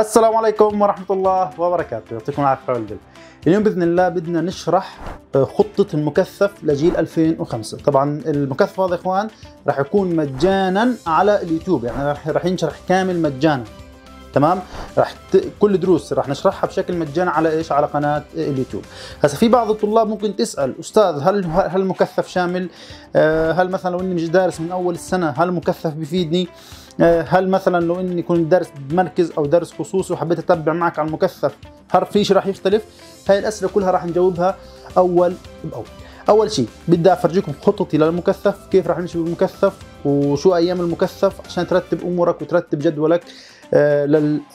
السلام عليكم ورحمة الله وبركاته يعطيكم العافية والبل اليوم بإذن الله بدنا نشرح آه، خطة المكثف لجيل 2005 طبعا المكثف هذا يا إخوان راح يكون مجانا على اليوتيوب يعني راح ينشرح كامل مجانا تمام رح ت... كل دروس رح نشرحها بشكل مجاني على ايش على قناه اليوتيوب هسا في بعض الطلاب ممكن تسال استاذ هل هل المكثف شامل آه، هل مثلا لو اني مش دارس من اول السنه هل المكثف بيفيدني آه، هل مثلا لو اني كنت دارس بمركز او درس خصوصي وحبيت اتبع معك على المكثف هل في شيء راح يختلف هاي الاسئله كلها راح نجاوبها اول باول اول شيء بدي افرجيكم خططي للمكثف كيف راح نمشي بالمكثف وشو ايام المكثف عشان ترتب امورك وترتب جدولك آه،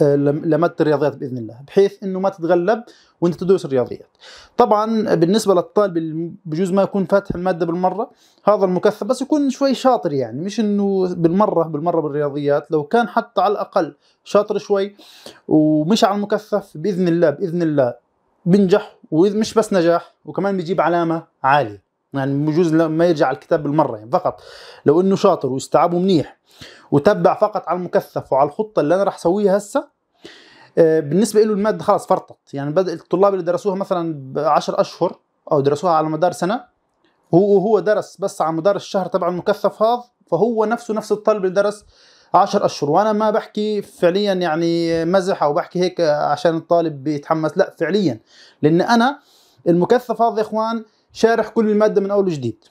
آه، لماده الرياضيات باذن الله بحيث انه ما تتغلب وانت تدرس الرياضيات طبعا بالنسبه للطالب بجوز ما يكون فاتح الماده بالمره هذا المكثف بس يكون شوي شاطر يعني مش انه بالمره بالمره بالرياضيات لو كان حتى على الاقل شاطر شوي ومش على المكثف باذن الله باذن الله بنجح ومش بس نجاح وكمان بيجيب علامه عاليه يعني بجوز ما يرجع على الكتاب بالمره يعني فقط لو انه شاطر واستيعابه منيح وتبع فقط على المكثف وعلى الخطه اللي انا راح اسويها هسه آه، بالنسبه له الماده خلاص فرطت يعني بدأ الطلاب اللي درسوها مثلا 10 اشهر او درسوها على مدار سنه هو هو درس بس على مدار الشهر تبع المكثف هذا فهو نفسه نفس الطالب اللي درس 10 اشهر وانا ما بحكي فعليا يعني مزح او بحكي هيك عشان الطالب بيتحمس لا فعليا لان انا المكثف هذا يا اخوان شارح كل المادة من أول وجديد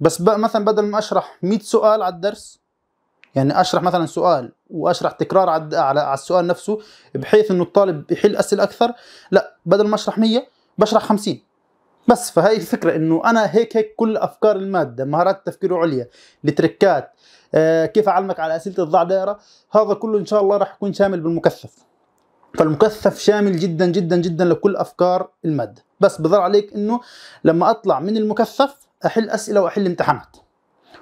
بس مثلا بدل ما أشرح 100 سؤال على الدرس يعني أشرح مثلا سؤال وأشرح تكرار على على السؤال نفسه بحيث إنه الطالب يحل أسئلة أكثر لا بدل ما أشرح 100 بشرح 50 بس فهي الفكرة إنه أنا هيك هيك كل أفكار المادة مهارات التفكير العليا التركات آه كيف أعلمك على أسئلة الضع دائرة هذا كله إن شاء الله راح يكون شامل بالمكثف فالمكثف شامل جدا جدا جدا لكل أفكار المادة بس بضل عليك انه لما اطلع من المكثف احل اسئله واحل امتحانات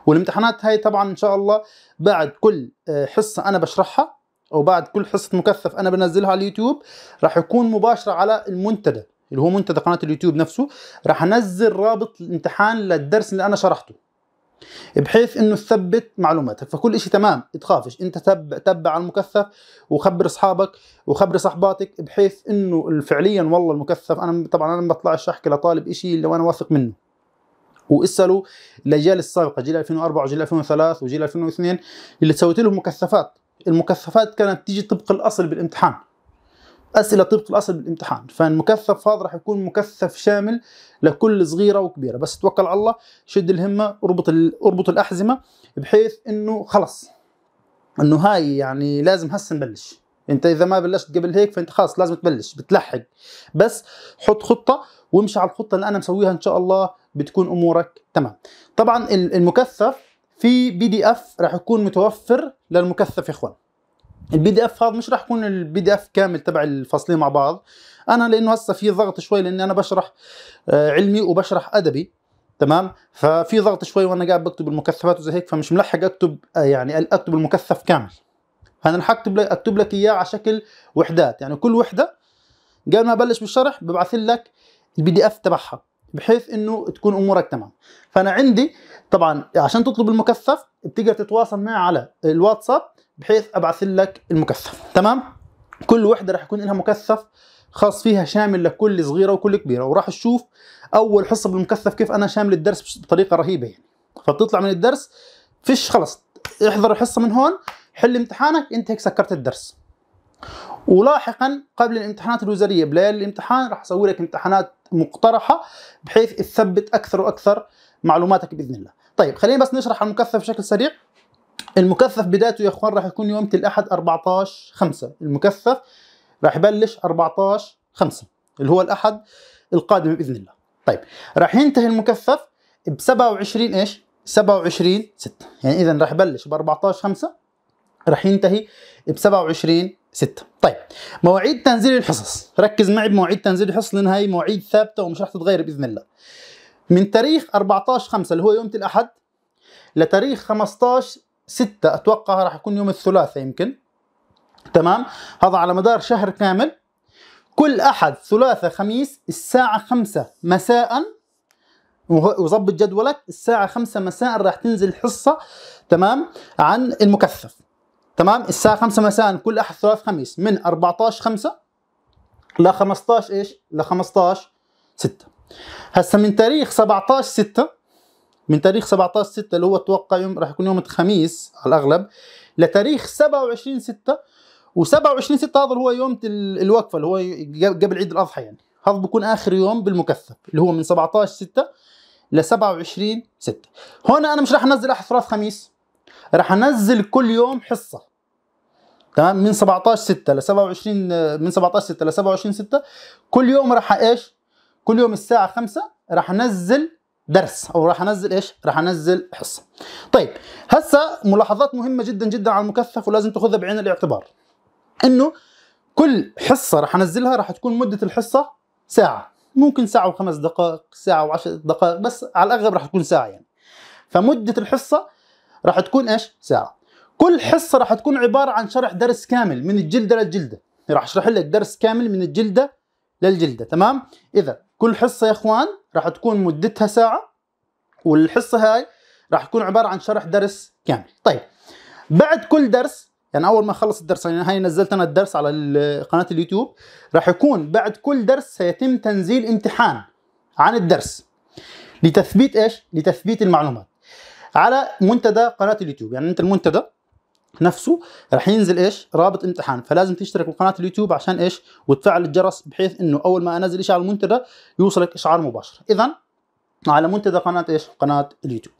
والامتحانات هاي طبعا ان شاء الله بعد كل آه، حصه انا بشرحها او بعد كل حصه مكثف انا بنزلها على اليوتيوب راح يكون مباشره على المنتدى اللي هو منتدى قناه اليوتيوب نفسه راح انزل رابط الامتحان للدرس اللي انا شرحته بحيث انه تثبت معلوماتك فكل شيء تمام تخافش انت تبع تبع على المكثف وخبر اصحابك وخبر صحباتك بحيث انه فعليا والله المكثف انا طبعا انا ما بطلعش احكي لطالب شيء لو انا واثق منه واساله الاجيال السابقه جيل 2004 وجيل 2003 وجيل 2002 اللي سويت لهم مكثفات المكثفات كانت تيجي طبق الاصل بالامتحان اسئله طبق الاصل بالامتحان فالمكثف هذا راح يكون مكثف شامل لكل صغيره وكبيره بس توكل على الله شد الهمه اربط اربط الاحزمه بحيث انه خلص انه هاي يعني لازم هسه نبلش انت اذا ما بلشت قبل هيك فانت خلاص لازم تبلش بتلحق بس حط خطه وامشي على الخطه اللي انا مسويها ان شاء الله بتكون امورك تمام طبعا المكثف في بي دي اف راح يكون متوفر للمكثف يا اخوان البي دي اف هذا مش راح يكون البي دي اف كامل تبع الفصلين مع بعض انا لانه هسه في ضغط شوي لاني انا بشرح آه، علمي وبشرح ادبي تمام ففي ضغط شوي وانا قاعد بكتب المكثفات وزي هيك فمش ملحق اكتب آه، يعني اكتب المكثف كامل فانا رح اكتب لك اكتب لك اياه على شكل وحدات يعني كل وحده قبل ما ابلش بالشرح ببعث لك البي دي اف تبعها بحيث انه تكون امورك تمام فانا عندي طبعا عشان تطلب المكثف بتقدر تتواصل معي على الواتساب بحيث ابعث لك المكثف تمام كل وحده راح يكون لها مكثف خاص فيها شامل لكل صغيره وكل كبيره وراح تشوف اول حصه بالمكثف كيف انا شامل الدرس بطريقه رهيبه يعني فبتطلع من الدرس فيش خلص احضر الحصه من هون حل امتحانك انت هيك سكرت الدرس ولاحقا قبل الامتحانات الوزاريه بليالي الامتحان راح اسوي لك امتحانات مقترحه بحيث تثبت اكثر واكثر معلوماتك باذن الله. طيب خلينا بس نشرح المكثف بشكل سريع. المكثف بدايته يا اخوان راح يكون يوم الاحد 14 5 المكثف راح يبلش 14 5 اللي هو الاحد القادم باذن الله. طيب راح ينتهي المكثف ب 27 ايش؟ 27 6 يعني اذا راح يبلش ب 14 5 راح ينتهي ب 27 ستة طيب مواعيد تنزيل الحصص ركز معي بمواعيد تنزيل الحصص لان هاي مواعيد ثابته ومش راح تتغير باذن الله من تاريخ 14 5 اللي هو يوم الاحد لتاريخ 15 6 اتوقع راح يكون يوم الثلاثاء يمكن تمام هذا على مدار شهر كامل كل احد ثلاثاء خميس الساعه 5 مساء وظبط جدولك الساعه 5 مساء راح تنزل حصه تمام عن المكثف تمام الساعه 5 مساء كل احد ثلاث خميس من 14 5 ل 15 ايش ل 15 6 هسه من تاريخ 17 6 من تاريخ 17 6 اللي هو اتوقع يوم راح يكون يوم الخميس على الاغلب لتاريخ 27 6 و27 6 هذا هو يوم الوقفه اللي هو قبل عيد الاضحى يعني هذا بكون اخر يوم بالمكثف اللي هو من 17 6 ل 27 6 هون انا مش راح انزل احد ثلاث خميس راح انزل كل يوم حصه تمام من 17 6 ل 27 من 17 6 ل 27 6 كل يوم راح ايش كل يوم الساعه 5 راح انزل درس او راح انزل ايش راح انزل حصه طيب هسه ملاحظات مهمه جدا جدا على المكثف ولازم تاخذها بعين الاعتبار انه كل حصه راح انزلها راح تكون مده الحصه ساعه ممكن ساعه وخمس دقائق ساعه وعشر دقائق بس على الاغلب راح تكون ساعه يعني فمده الحصه راح تكون ايش ساعه كل حصه راح تكون عباره عن شرح درس كامل من الجلده للجلده يعني راح اشرح لك درس كامل من الجلده للجلده تمام اذا كل حصه يا اخوان راح تكون مدتها ساعه والحصه هاي راح تكون عباره عن شرح درس كامل طيب بعد كل درس يعني اول ما اخلص الدرس يعني هاي نزلت انا الدرس على قناه اليوتيوب راح يكون بعد كل درس سيتم تنزيل امتحان عن الدرس لتثبيت ايش لتثبيت المعلومات على منتدى قناه اليوتيوب يعني انت المنتدى نفسه رح ينزل ايش رابط امتحان فلازم تشترك بقناه اليوتيوب عشان ايش وتفعل الجرس بحيث انه اول ما انزل شيء على المنتدى يوصلك اشعار مباشر اذا على منتدى قناه ايش قناه اليوتيوب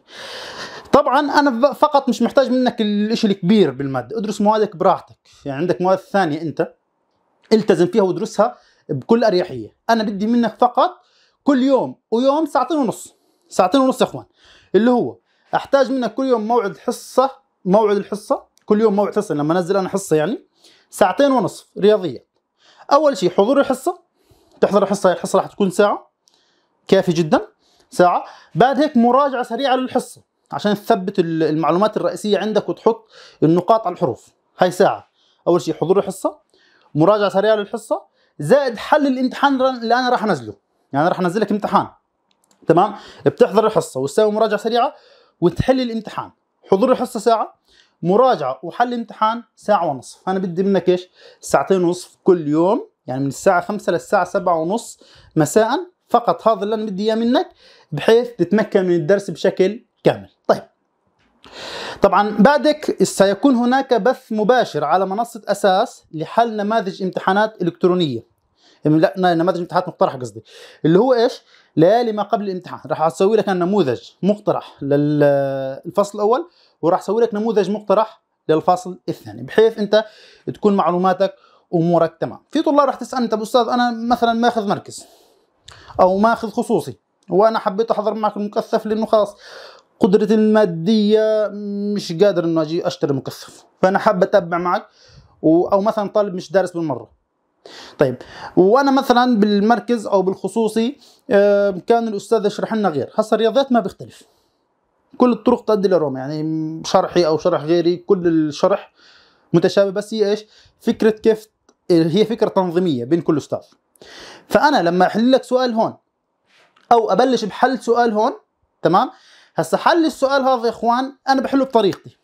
طبعا انا فقط مش محتاج منك الشيء الكبير بالماده ادرس موادك براحتك يعني عندك مواد ثانيه انت التزم فيها وادرسها بكل اريحيه انا بدي منك فقط كل يوم ويوم ساعتين ونص ساعتين ونص يا اخوان اللي هو احتاج منك كل يوم موعد حصه موعد الحصه كل يوم موعد حصه لما انزل انا حصه يعني ساعتين ونصف رياضيه اول شيء حضور الحصه تحضر الحصه هي الحصه راح تكون ساعه كافي جدا ساعه بعد هيك مراجعه سريعه للحصه عشان تثبت المعلومات الرئيسيه عندك وتحط النقاط على الحروف هاي ساعه اول شيء حضور الحصه مراجعه سريعه للحصه زائد حل الامتحان اللي انا راح انزله يعني راح انزل لك امتحان تمام بتحضر الحصه وتسوي مراجعه سريعه وتحل الامتحان حضور الحصه ساعه مراجعه وحل امتحان ساعه ونصف انا بدي منك ايش ساعتين ونصف كل يوم يعني من الساعه 5 للساعه 7 ونص مساء فقط هذا اللي انا بدي اياه منك بحيث تتمكن من الدرس بشكل كامل طيب طبعا بعدك سيكون هناك بث مباشر على منصة أساس لحل نماذج امتحانات إلكترونية لا نماذج امتحانات مقترحة قصدي اللي هو إيش ليالي ما قبل الامتحان راح أسوي لك نموذج مقترح للفصل الأول وراح اسوي لك نموذج مقترح للفصل الثاني بحيث انت تكون معلوماتك امورك تمام في طلاب راح تسال انت استاذ انا مثلا ماخذ مركز او ماخذ خصوصي وانا حبيت احضر معك المكثف لانه خلاص قدرتي الماديه مش قادر انه اجي اشتري مكثف فانا حاب اتابع معك او مثلا طالب مش دارس بالمره طيب وانا مثلا بالمركز او بالخصوصي آه، كان الاستاذ يشرح لنا غير هسه الرياضيات ما بيختلف كل الطرق تؤدي لروما يعني شرحي او شرح غيري كل الشرح متشابه بس هي ايش فكره كيف هي فكره تنظيميه بين كل استاذ فانا لما احل لك سؤال هون او ابلش بحل سؤال هون تمام هسه حل السؤال هذا يا اخوان انا بحله بطريقتي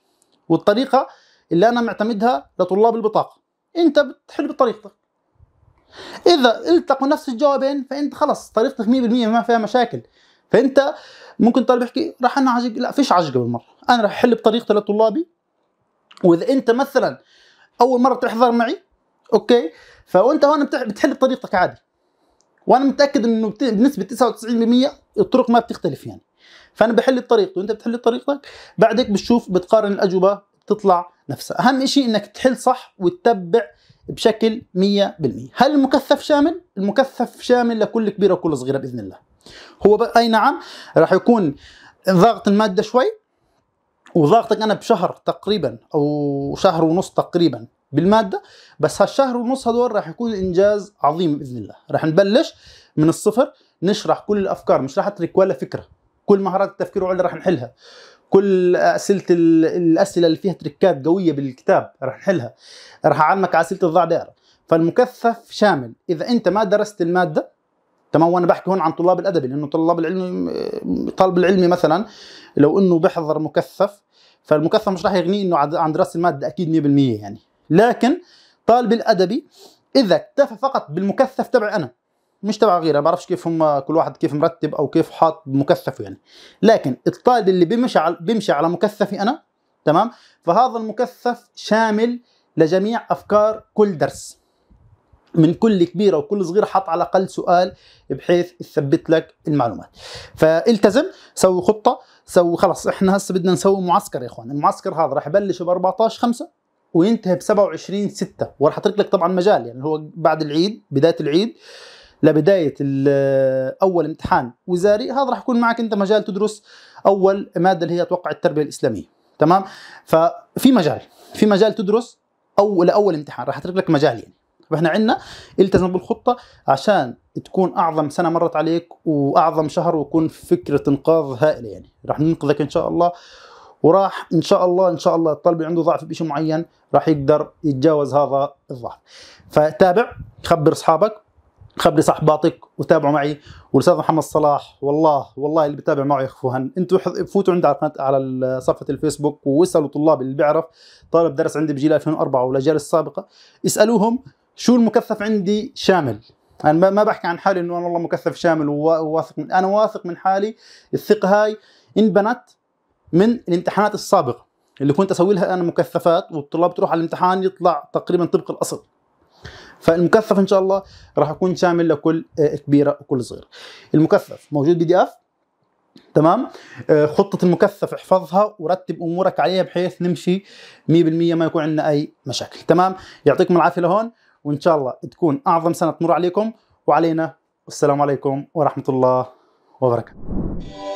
والطريقه اللي انا معتمدها لطلاب البطاقه انت بتحل بطريقتك اذا التقوا نفس الجوابين فانت خلص طريقتك 100% ما فيها مشاكل فانت ممكن طالب يحكي راح انا عجق لا فيش عجقه بالمره انا راح احل بطريقتي لطلابي واذا انت مثلا اول مره بتحضر معي اوكي فانت هون بتحل بطريقتك عادي وانا متاكد انه بنسبه 99% الطرق ما بتختلف يعني فانا بحل بطريقتي وانت بتحل طريقتك بعدك بتشوف بتقارن الاجوبه بتطلع نفسها اهم شيء انك تحل صح وتتبع بشكل 100% هل المكثف شامل؟ المكثف شامل لكل كبيرة وكل صغيرة بإذن الله هو أي نعم راح يكون ضغط المادة شوي وضغطك أنا بشهر تقريبا أو شهر ونص تقريبا بالمادة بس هالشهر ونص هدول راح يكون إنجاز عظيم بإذن الله راح نبلش من الصفر نشرح كل الأفكار مش راح أترك ولا فكرة كل مهارات التفكير وعلى راح نحلها كل اسئله الاسئله اللي فيها تركات قويه بالكتاب رح نحلها رح اعلمك على اسئله الضع دائره فالمكثف شامل اذا انت ما درست الماده تمام وانا بحكي هون عن طلاب الادبي لانه طلاب العلم طالب العلمي مثلا لو انه بحضر مكثف فالمكثف مش راح يغنيه انه عن دراسه الماده اكيد 100% يعني لكن طالب الادبي اذا اكتفى فقط بالمكثف تبعي انا مش تبع غيره بعرفش كيف هم كل واحد كيف مرتب او كيف حاط مكثفه يعني لكن الطالب اللي بيمشي على بيمشي على مكثفي انا تمام فهذا المكثف شامل لجميع افكار كل درس من كل كبيرة وكل صغيرة حط على الأقل سؤال بحيث يثبت لك المعلومات فالتزم سوي خطة سوي خلص احنا هسه بدنا نسوي معسكر يا اخوان المعسكر هذا راح يبلش ب 14 5 وينتهي ب 27 6 وراح اترك لك طبعا مجال يعني هو بعد العيد بداية العيد آه لبدايه اول امتحان وزاري هذا راح يكون معك انت مجال تدرس اول ماده اللي هي اتوقع التربيه الاسلاميه تمام ففي مجال في مجال تدرس او لاول امتحان راح اترك لك مجال يعني فاحنا عندنا التزم بالخطه عشان تكون اعظم سنه مرت عليك واعظم شهر ويكون فكره انقاذ هائله يعني راح ننقذك ان شاء الله وراح ان شاء الله ان شاء الله الطالب اللي عنده ضعف بشيء معين راح يقدر يتجاوز هذا الضعف فتابع خبر اصحابك خبري صحباتك وتابعوا معي والاستاذ محمد صلاح والله والله اللي بتابع معه يخفوهن انتم فوتوا عندي على على صفحه الفيسبوك واسالوا طلاب اللي بيعرف طالب درس عندي بجيل 2004 والاجيال السابقه اسالوهم شو المكثف عندي شامل انا ما بحكي عن حالي انه انا والله مكثف شامل وواثق من انا واثق من حالي الثقه هاي انبنت من الامتحانات السابقه اللي كنت اسوي لها انا مكثفات والطلاب تروح على الامتحان يطلع تقريبا طبق الاصل فالمكثف ان شاء الله راح يكون شامل لكل آه، كبيره وكل صغيره المكثف موجود بي دي اف تمام آه، خطه المكثف احفظها ورتب امورك عليها بحيث نمشي 100% ما يكون عندنا اي مشاكل تمام يعطيكم العافيه لهون وان شاء الله تكون اعظم سنه تمر عليكم وعلينا والسلام عليكم ورحمه الله وبركاته